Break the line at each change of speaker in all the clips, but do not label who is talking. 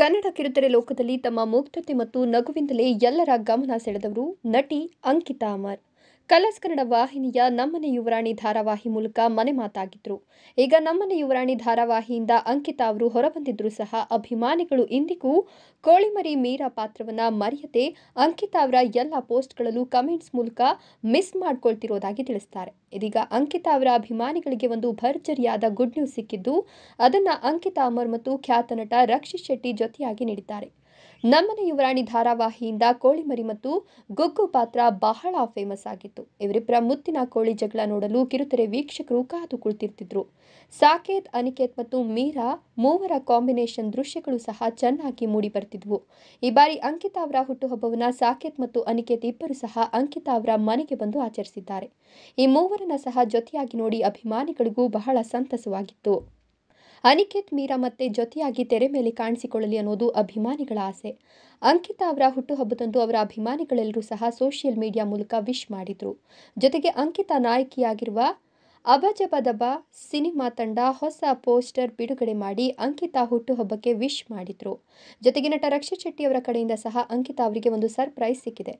ಕನ್ನಡ ಕಿರುತೆರೆ ಲೋಕದಲ್ಲಿ ತಮ್ಮ ಮುಕ್ತತೆ ಮತ್ತು ನಗುವಿಂದಲೇ ಎಲ್ಲರ ಗಮನ ಸೆಳೆದವರು ನಟಿ ಅಂಕಿತಾ ಅಮರ್ ಕಲರ್ಸ್ ಕನ್ನಡ ವಾಹಿನಿಯ ನಮ್ಮನೆ ಯುವರಾಣಿ ಧಾರಾವಾಹಿ ಮೂಲಕ ಮನೆ ಮಾತಾಗಿದ್ರು ಈಗ ನಮ್ಮನೆ ಯುವರಾಣಿ ಧಾರಾವಾಹಿಯಿಂದ ಅಂಕಿತಾ ಅವರು ಹೊರಬಂದಿದ್ರು ಸಹ ಅಭಿಮಾನಿಗಳು ಇಂದಿಗೂ ಕೋಳಿಮರಿ ಮೀರಾ ಪಾತ್ರವನ್ನ ಮರೆಯದೆ ಅಂಕಿತಾ ಅವರ ಎಲ್ಲ ಪೋಸ್ಟ್ಗಳಲ್ಲೂ ಕಮೆಂಟ್ಸ್ ಮೂಲಕ ಮಿಸ್ ಮಾಡ್ಕೊಳ್ತಿರೋದಾಗಿ ತಿಳಿಸ್ತಾರೆ ಇದೀಗ ಅಂಕಿತಾ ಅವರ ಅಭಿಮಾನಿಗಳಿಗೆ ಒಂದು ಭರ್ಜರಿಯಾದ ಗುಡ್ ನ್ಯೂಸ್ ಸಿಕ್ಕಿದ್ದು ಅದನ್ನ ಅಂಕಿತಾ ಅಮರ್ ಮತ್ತು ಖ್ಯಾತ ನಟ ರಕ್ಷಿತ್ ಶೆಟ್ಟಿ ಜೊತೆಯಾಗಿ ನೀಡಿದ್ದಾರೆ ನಮ್ಮನೆ ಯುವರಾಣಿ ಧಾರಾವಾಹಿಯಿಂದ ಕೋಳಿಮರಿ ಮತ್ತು ಗುಗ್ಗು ಪಾತ್ರ ಬಹಳ ಫೇಮಸ್ ಆಗಿತ್ತು ಇವರಿಬ್ಬರ ಮುತ್ತಿನ ಕೋಳಿ ಜಗಳ ನೋಡಲು ಕಿರುತೆರೆ ವೀಕ್ಷಕರು ಕಾದು ಕುಳಿತಿರ್ತಿದ್ರು ಸಾಕೇತ್ ಅನಿಕೇತ್ ಮತ್ತು ಮೀರಾ ಮೂವರ ಕಾಂಬಿನೇಷನ್ ದೃಶ್ಯಗಳು ಸಹ ಚೆನ್ನಾಗಿ ಮೂಡಿ ಬರ್ತಿದ್ವು ಈ ಬಾರಿ ಅಂಕಿತಾ ಅವರ ಹುಟ್ಟುಹಬ್ಬವನ್ನ ಸಾಕೇತ್ ಮತ್ತು ಅನಿಕೇತ್ ಇಬ್ಬರು ಸಹ ಅಂಕಿತಾ ಅವರ ಮನೆಗೆ ಬಂದು ಆಚರಿಸಿದ್ದಾರೆ ಈ ಮೂವರನ್ನ ಸಹ ಜೊತೆಯಾಗಿ ನೋಡಿ ಅಭಿಮಾನಿಗಳಿಗೂ ಬಹಳ ಸಂತಸವಾಗಿತ್ತು ಅನಿಕೇತ್ ಮೀರಾ ಮತ್ತೆ ಜೊತೆಯಾಗಿ ತೆರೆ ಮೇಲೆ ಕಾಣಿಸಿಕೊಳ್ಳಲಿ ಅನ್ನೋದು ಅಭಿಮಾನಿಗಳ ಆಸೆ ಅಂಕಿತಾ ಅವರ ಹುಟ್ಟುಹಬ್ಬದಂದು ಅವರ ಅಭಿಮಾನಿಗಳೆಲ್ಲರೂ ಸಹ ಸೋಷಿಯಲ್ ಮೀಡಿಯಾ ಮೂಲಕ ವಿಶ್ ಮಾಡಿದ್ರು ಜೊತೆಗೆ ಅಂಕಿತಾ ನಾಯಕಿಯಾಗಿರುವ ಅಬಜಬದಬ ಸಿನಿಮಾ ತಂಡ ಹೊಸ ಪೋಸ್ಟರ್ ಬಿಡುಗಡೆ ಮಾಡಿ ಅಂಕಿತಾ ಹುಟ್ಟುಹಬ್ಬಕ್ಕೆ ವಿಶ್ ಮಾಡಿದ್ರು ಜೊತೆಗೆ ನಟ ರಕ್ಷಿತ್ ಶೆಟ್ಟಿ ಅವರ ಕಡೆಯಿಂದ ಸಹ ಅಂಕಿತಾ ಅವರಿಗೆ ಒಂದು ಸರ್ಪ್ರೈಸ್ ಸಿಕ್ಕಿದೆ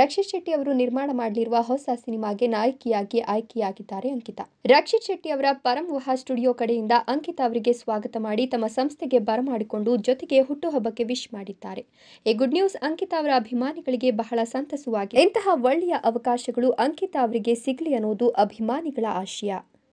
ರಕ್ಷಿತ್ ಶೆಟ್ಟಿ ಅವರು ನಿರ್ಮಾಣ ಮಾಡಲಿರುವ ಹೊಸ ಸಿನಿಮಾಗೆ ನಾಯಕಿಯಾಗಿ ಆಯ್ಕೆಯಾಗಿದ್ದಾರೆ ಅಂಕಿತಾ ರಕ್ಷಿತ್ ಶೆಟ್ಟಿ ಅವರ ಪರಂ ವಹ ಸ್ಟುಡಿಯೋ ಕಡೆಯಿಂದ ಅಂಕಿತಾ ಅವರಿಗೆ ಸ್ವಾಗತ ಮಾಡಿ ತಮ್ಮ ಸಂಸ್ಥೆಗೆ ಬರಮಾಡಿಕೊಂಡು ಜೊತೆಗೆ ಹುಟ್ಟುಹಬ್ಬಕ್ಕೆ ವಿಶ್ ಮಾಡಿದ್ದಾರೆ ಈ ಗುಡ್ ನ್ಯೂಸ್ ಅಂಕಿತಾ ಅವರ ಅಭಿಮಾನಿಗಳಿಗೆ ಬಹಳ ಸಂತಸವಾಗಿದೆ ಇಂತಹ ಒಳ್ಳೆಯ ಅವಕಾಶಗಳು ಅಂಕಿತಾ ಅವರಿಗೆ ಸಿಗಲಿ ಅನ್ನೋದು ಅಭಿಮಾನಿಗಳ ಆಶಯ